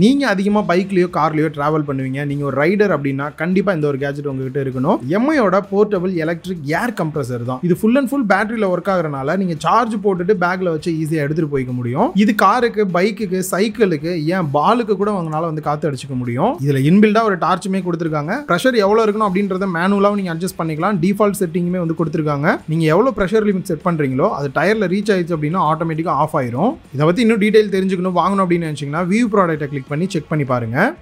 நீங்கள் அதிகமாக பைக்லேயோ கார்லேயோ ட்ராவல் பண்ணுவீங்க நீங்கள் ஒரு ரைடர் அப்படின்னா கண்டிப்பாக இந்த ஒரு கேஜெட் உங்ககிட்ட இருக்கணும் எம்ஐயோட போர்ட்டபிள் எலக்ட்ரிக் ஏர் கம்ப்ரஸர் தான் இது ஃபுல் அண்ட் ஃபுல் பேட்டரியில் ஒர்க் ஆகிறனால நீங்கள் சார்ஜ் போட்டுட்டு பேக்கில் வச்சு ஈஸியாக எடுத்துகிட்டு போய்க்க முடியும் இது காருக்கு பைக்குக்கு சைக்கிளுக்கு ஏன் பாலுக்கு கூட உங்களால் வந்து காற்று அடிச்சுக்க முடியும் இதில் இன்பில்டாக ஒரு டார்ச்சுமே கொடுத்துருக்காங்க ப்ரெஷர் எவ்வளோ இருக்கணும் அப்படின்றத மேனுவலாக நீங்கள் அட்ஜஸ்ட் பண்ணிக்கலாம் டிஃபால்ட் செட்டிங்குமே வந்து கொடுத்துருக்காங்க நீங்கள் எவ்வளோ ப்ரெஷர் லிமிட் செட் பண்ணுறீங்களோ அது டயரில் ரீச் ஆயிடுச்சு அப்படின்னா ஆட்டோமேட்டிக்காக ஆஃப் ஆயிரும் இதை பற்றி இன்னும் டீட்டெயில் தெரிஞ்சுக்கணும் வாங்கணும் அப்படின்னு நினச்சிங்கன்னா வியூ ப்ராடக்ட் கிளிக் பண்ணி செக் பண்ணி பாருங்கள்